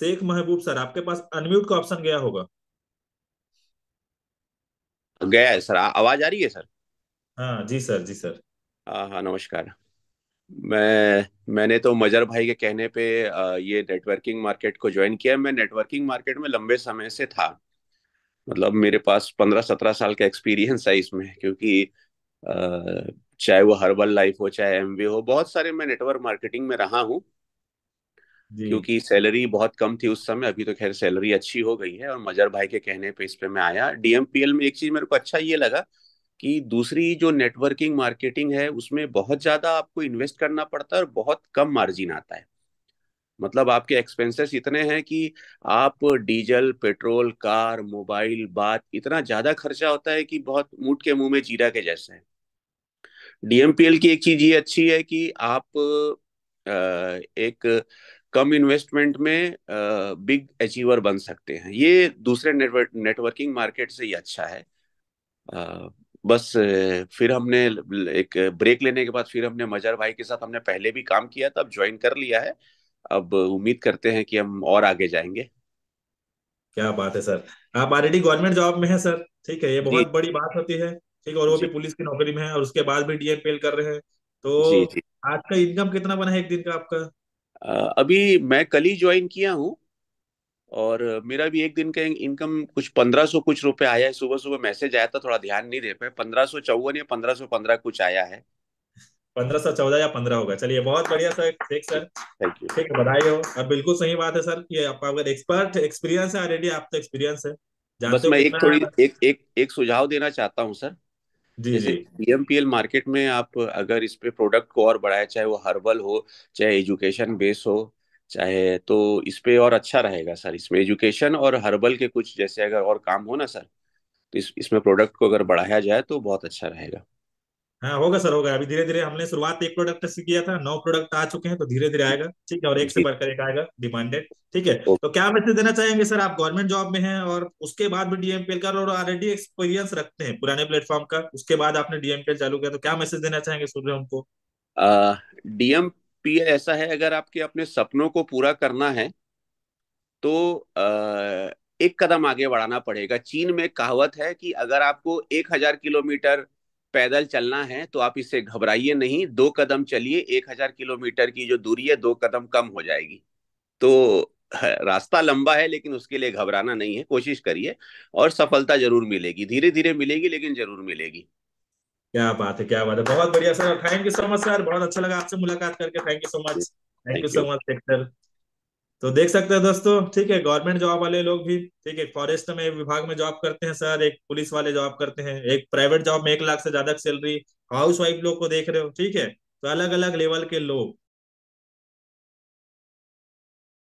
शेख महबूब सर आपके पास अनम्यूट का ऑप्शन गया होगा गया है सर आवाज आ रही है सर हाँ जी सर जी सर हाँ नमस्कार मैं मैंने तो मजर भाई के कहने पे ये नेटवर्किंग मार्केट को ज्वाइन किया मैं नेटवर्किंग मार्केट में लंबे समय से था मतलब मेरे पास पंद्रह सत्रह साल का एक्सपीरियंस है इसमें क्योंकि चाहे वो हर्बल लाइफ हो चाहे एमवी हो बहुत सारे मैं नेटवर्क मार्केटिंग में रहा हूँ क्योंकि सैलरी बहुत कम थी उस समय अभी तो खैर सैलरी अच्छी हो गई है और मजर भाई के कहने पे इस पे मैं आया डीएमपीएल में एक चीज मेरे को अच्छा ये लगा कि दूसरी जो नेटवर्किंग मार्केटिंग है उसमें बहुत ज्यादा आपको इन्वेस्ट करना पड़ता है और बहुत कम मार्जिन आता है मतलब आपके एक्सपेंसेस इतने हैं कि आप डीजल पेट्रोल कार मोबाइल बात इतना ज्यादा खर्चा होता है कि बहुत मुंह के मुंह में जीरा के जैसे है डीएमपीएल की एक चीज ये अच्छी है कि आप एक कम इन्वेस्टमेंट में बिग अचीवर बन सकते हैं ये दूसरे नेटवर्किंग मार्केट से ही अच्छा है आ, बस फिर हमने एक ब्रेक लेने के बाद फिर हमने मजर भाई के साथ हमने पहले भी काम किया था अब ज्वाइन कर लिया है अब उम्मीद करते हैं कि हम और आगे जाएंगे क्या बात है सर आप ऑलरेडी e गवर्नमेंट जॉब में है सर ठीक है ये बहुत बड़ी बात होती है ठीक है और वो भी पुलिस की नौकरी में है और उसके बाद भी डीएम कर रहे हैं तो जी, जी. आज का इनकम कितना बना है एक दिन का आपका अभी मैं कल ही ज्वाइन किया हूँ और मेरा भी एक दिन का इनकम कुछ पंद्रह सौ कुछ रुपए आया है सुबह सुबह मैसेज आया था थोड़ा ध्यान नहीं दे पाए पंद्रह सौ चौवन या पंद्रह सौ पंद्रह कुछ आया है पंद्रह सौ चौदह या पंद्रह होगा चलिए बहुत हाँ। बढ़िया सर ठीक सर थैंक यू ठीक बधाई हो अब बिल्कुल सही बात है सर कि आपका अगर एक्सपर्ट एक्सपीरियंस है ऑलरेडी आप तो एक्सपीरियंस है बस मैं एक थोड़ी एक एक एक सुझाव देना चाहता हूँ सर जी जी मार्केट में आप अगर इस पे प्रोडक्ट को और बढ़ाए चाहे वो हर्बल हो चाहे एजुकेशन बेस हो चाहे तो इस पे और अच्छा रहेगा सर इसमें एजुकेशन और हर्बल के कुछ जैसे अगर और काम हो ना सर तो इस इसमें प्रोडक्ट को अगर बढ़ाया जाए तो बहुत अच्छा रहेगा हाँ होगा सर होगा अभी धीरे धीरे हमने शुरुआत एक प्रोडक्ट से किया था नौ प्रोडक्ट आ चुके हैं तो धीरे धीरे आएगा ठीक है और एक से बढ़कर एक आएगा डिमांडेड ठीक है तो क्या मैसेज देना चाहेंगे सर आप गवर्नमेंट जॉब में हैं और उसके बाद भी डीएमपीएल का और ऑलरेडी एक्सपीरियंस रखते हैं पुराने प्लेटफॉर्म का उसके बाद आपने डीएमपीएल चालू किया तो क्या मैसेज देना चाहेंगे सुन सूर्य हमको डीएमपीएल ऐसा है अगर आपके अपने सपनों को पूरा करना है तो एक कदम आगे बढ़ाना पड़ेगा चीन में कहावत है कि अगर आपको एक हजार किलोमीटर पैदल चलना है तो आप इससे घबराइए नहीं दो कदम चलिए एक हजार किलोमीटर की जो दूरी है दो कदम कम हो जाएगी तो रास्ता लंबा है लेकिन उसके लिए घबराना नहीं है कोशिश करिए और सफलता जरूर मिलेगी धीरे धीरे मिलेगी लेकिन जरूर मिलेगी क्या बात है क्या बात है बहुत बढ़िया sir thank you so much sir बहुत अच्छा लगा आपसे मुलाकात करके thank you so much thank you so much sector तो देख सकते हैं दोस्तों ठीक है गवर्नमेंट जॉब वाले लोग भी ठीक है फॉरेस्ट में विभाग में जॉब करते हैं सर एक पुलिस वाले जॉब करते हैं एक प्राइवेट जॉब में एक लाख से ज्यादा सैलरी हाउस वाइफ लोग को देख रहे हो ठीक है तो अलग अलग लेवल के लोग